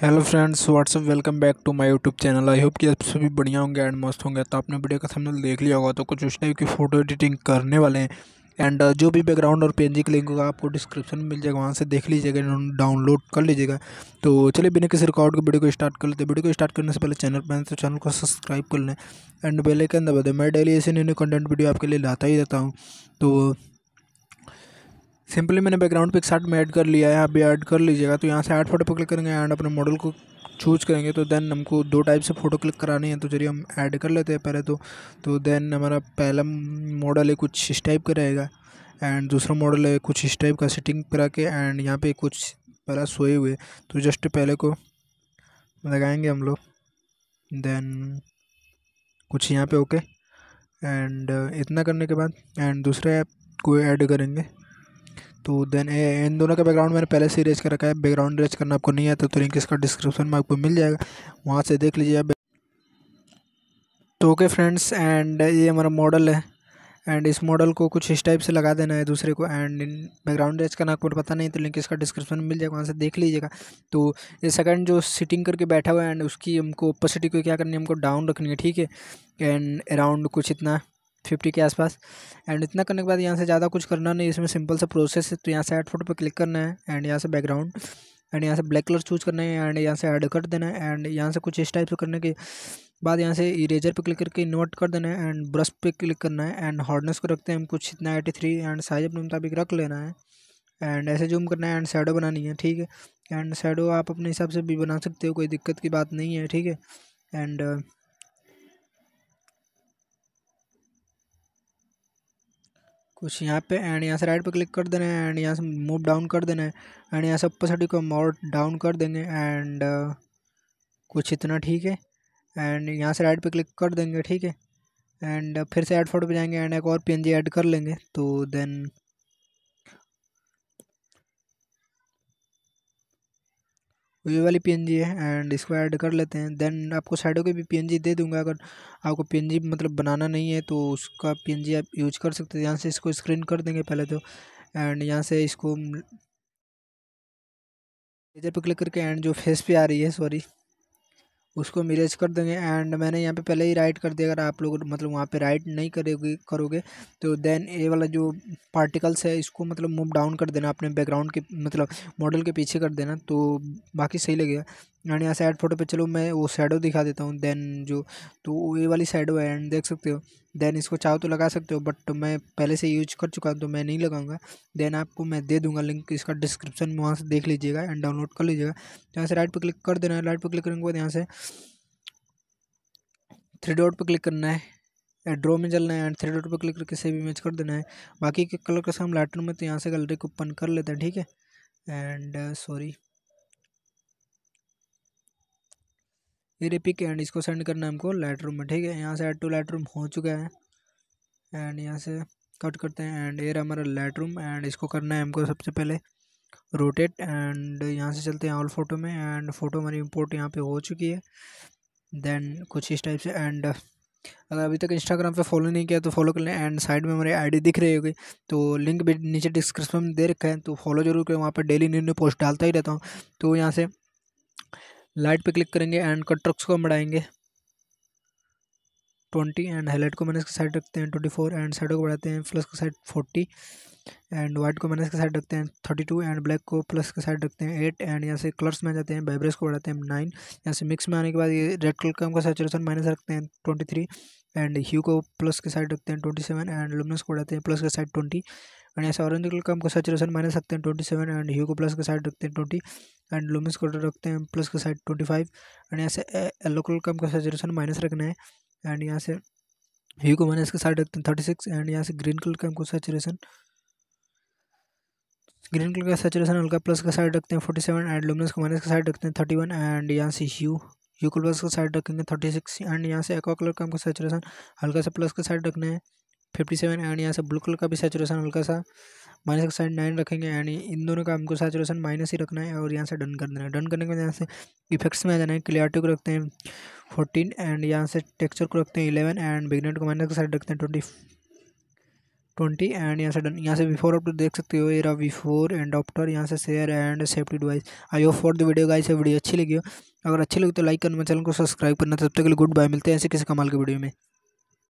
hello friends what's up welcome back to my YouTube channel I hope कि आप सभी बढ़िया होंगे एंड मस्त होंगे तो आपने वीडियो का सामने देख लिया होगा तो कुछ उस टाइप की फ़ोटो एडिटिंग करने वाले हैं एंड uh, जो भी बैकग्राउंड और पेंजिंग का लिंक होगा आपको डिस्क्रिप्शन में मिल जाएगा वहाँ से देख लीजिएगा डाउनलोड कर लीजिएगा तो चलिए बिना किसी रिकॉर्ड के वीडियो को स्टार्ट कर लेते हैं वीडियो को स्टार्ट करने से पहले चैनल पर तो चैनल को सब्सक्राइब कर लें एंड के दबा दें मैं डेली ऐसे नए नए कंटेंट वीडियो आपके लिए लाता ही रहता हूँ तो सिंपली मैंने बैकग्राउंड पिक्स आर्ट में ऐड कर लिया है आप भी ऐड कर लीजिएगा तो यहाँ से आठ फोटो पर क्लिक करेंगे एंड अपने मॉडल को चूज करेंगे तो देन हमको दो टाइप से फ़ोटो क्लिक करानी है तो चलिए हम ऐड कर लेते हैं पहले तो तो देन हमारा पहला मॉडल है कुछ इस टाइप का रहेगा एंड दूसरा मॉडल है कुछ इस टाइप का सेटिंग करा के एंड यहाँ पे कुछ पहला सोए हुए तो जस्ट पहले को लगाएंगे हम लोग देन कुछ यहाँ पे ओके एंड इतना करने के बाद एंड दूसरे ऐप को ऐड करेंगे तो देन ए, इन दोनों का बैकग्राउंड मैंने पहले से रेज कर रखा है बैकग्राउंड रेज करना आपको नहीं आता तो लिंक इसका डिस्क्रिप्शन में आपको मिल जाएगा वहाँ से देख लीजिए आप तो ओके फ्रेंड्स एंड ये हमारा मॉडल है एंड इस मॉडल को कुछ इस टाइप से लगा देना है दूसरे को एंड इन बैकग्राउंड रेज करना आपको पता नहीं तो लिंक इसका डिस्क्रिप्शन में मिल जाएगा वहाँ से देख लीजिएगा तो ये सेकंड जो सिटिंग करके बैठा हुआ है एंड उसकी हमको ओपोसिटी को क्या करनी है हमको डाउन रखनी है ठीक है एंड अराउंड कुछ इतना फिफ्टी के आसपास एंड इतना करने के बाद यहाँ से ज़्यादा कुछ करना नहीं इसमें सिंपल सा प्रोसेस है तो यहाँ से एड फोटो पर क्लिक करना है एंड यहाँ से बैकग्राउंड एंड यहाँ से ब्लैक कलर चूज करना है एंड यहाँ से एड कर देना है एंड यहाँ से कुछ इस टाइप से करने के बाद यहाँ से इरेजर पे क्लिक करके इन्वर्ट कर देना है एंड ब्रश पे क्लिक करना है एंड हार्डनेस को रखते हैं हम कुछ इतना एटी थ्री एंड साइज अपने मुताबिक रख लेना है एंड ऐसे जूम करना है एंड शेडो बनानी है ठीक है एंड शेडो आप अपने हिसाब से भी बना सकते हो कोई दिक्कत की बात नहीं है ठीक है एंड कुछ यहाँ पे एंड यहाँ से राइट पे क्लिक कर देना है एंड यहाँ से मूव डाउन कर देना है एंड यहाँ से ऊपर साइड को मोर डाउन कर देंगे एंड uh, कुछ इतना ठीक है एंड यहाँ से राइट पे क्लिक कर देंगे ठीक है एंड uh, फिर से एड फोटो पे जाएंगे एंड एक और पीएनजी ऐड कर लेंगे तो देन ये वाली पी है एंड इसको ऐड कर लेते हैं देन आपको साइडों के भी पी दे दूंगा अगर आपको पी मतलब बनाना नहीं है तो उसका पी आप यूज कर सकते हैं यहाँ से इसको स्क्रीन कर देंगे पहले तो एंड यहाँ से इसको इधर पर क्लिक करके एंड जो फेस पे आ रही है सॉरी उसको मिरेज कर देंगे एंड मैंने यहाँ पे पहले ही राइट कर दिया अगर आप लोग मतलब वहाँ पे राइट नहीं करोगे करोगे तो देन ए वाला जो पार्टिकल्स है इसको मतलब मूव डाउन कर देना अपने बैकग्राउंड के मतलब मॉडल के पीछे कर देना तो बाकी सही लगेगा एंड यहाँ से फोटो पे चलो मैं वो शेडो दिखा देता हूँ देन जो तो ये वाली शेडो है एंड देख सकते हो देन इसको चाहो तो लगा सकते हो बट तो मैं पहले से यूज कर चुका हूँ तो मैं नहीं लगाऊंगा देन आपको मैं दे दूंगा लिंक इसका डिस्क्रिप्शन में वहाँ से देख लीजिएगा एंड डाउनलोड कर लीजिएगा यहाँ से राइट पर क्लिक कर देना है राइट पर क्लिक करने के बाद यहाँ से थ्री डॉट पर क्लिक करना है ड्रो में चलना है एंड थ्री डॉट पर क्लिक करके सेव इमेज कर देना है बाकी के कलर का सामने लाइटर में तो यहाँ से गलरी को ओपन कर लेते हैं ठीक है एंड सॉरी uh, ये पिक एंड इसको सेंड करना है हमको लाइट रूम में ठीक है यहाँ से एड टू लाइट रूम हो चुका है एंड यहाँ से कट करते हैं एंड ये हमारा लाइट रूम एंड इसको करना है हमको सबसे पहले रोटेट एंड यहाँ से चलते हैं ऑल फोटो में एंड फोटो हमारी इम्पोर्ट यहाँ पे हो चुकी है देन कुछ इस टाइप से एंड अगर अभी तक इंस्टाग्राम पे फॉलो नहीं किया तो फॉलो कर लें एंड साइड में हमारी आईडी दिख रही होगी तो लिंक भी नीचे डिस्क्रिप्शन में दे रखा है तो फॉलो जरूर करें वहाँ पर डेली न्यू न्यू पोस्ट डालता ही रहता हूँ तो यहाँ से लाइट पे क्लिक करेंगे एंड कट्रक्स को हम बढ़ाएंगे ट्वेंटी एंड हाईलाइट को माइनस के साइड रखते हैं ट्वेंटी फोर एंड साइडों को बढ़ाते हैं प्लस के साइड फोर्टी एंड वाइट को माइनस के साइड रखते हैं थर्टी टू एंड ब्लैक को प्लस के साइड रखते हैं एट एंड यहाँ से कलर्स में जाते हैं वाइब्रेस को बढ़ाते हैं नाइन यहाँ से मिक्स में आने के बाद ये रेड कलर का हमका सेचुरेशन माइनस रखते हैं ट्वेंटी थ्री एंड ह्यू को प्लस के साइड रखते हैं ट्वेंटी सेवन एंड लुमिनस को बढ़ाते हैं प्लस के साइड ट्वेंटी एंड ऐसे ऑरेंज कलर का हमको सेचुरेशन माइनस रखते हैं ट्वेंटी सेवन एंड ह्यू को प्लस के साइड रखते हैं ट्वेंटी एंड लुमिस को रखते हैं प्लस के साइड ट्वेंटी फाइव एंड ऐसे येलो कलर का हमको सेचुरेशन माइनस रखना है एंड यहाँ से ह्यू को माइनस के साइड रखते हैं थर्टी सिक्स एंड यहाँ से ग्रीन कलर का हमको सेचुरेशन ग्रीन कलर का सेचुरेशन हल्का प्लस का साइड रखते हैं फोर्टी सेवन एंड लुमिनस को माइनस का साइड रखते हैं थर्टी वन एंड यहाँ से ह्यू ह्यू को प्लस का साइड रखेंगे थर्टी सिक्स एंड यहाँ से एक्वा कलर का हमको सेचुरेशन हल्का से प्लस का साइड रखना है फिफ्टी सेवन एंड यहाँ से ब्लू कलर का भी सेचुरेशन हल्का सा माइनस का साइड नाइन रखेंगे एंड इन दोनों का हमको सेचुरेशन माइनस ही रखना है और यहाँ से डन कर देना है डन करने के बाद यहाँ से इफेक्ट्स में आ जाना है क्लियरिटी को रखते हैं फोर्टीन एंड यहाँ से टेक्सचर को रखते हैं इलेवन एंड बिगनेट को माइनस का साइड रखते हैं ट्वेंटी ट्वेंटी एंड यहाँ से डन यहाँ से बिफोर आफ्टर देख सकते हो एरा बिफोर एंड आफ्टर यहाँ से share and safety device I hope for the video guys video अच्छी लगी हो अगर अच्छी लगी तो लाइक करना चैनल को सब्सक्राइब करना तब तक के लिए गुड बाय मिलते हैं ऐसे किसी कमाल के वीडियो में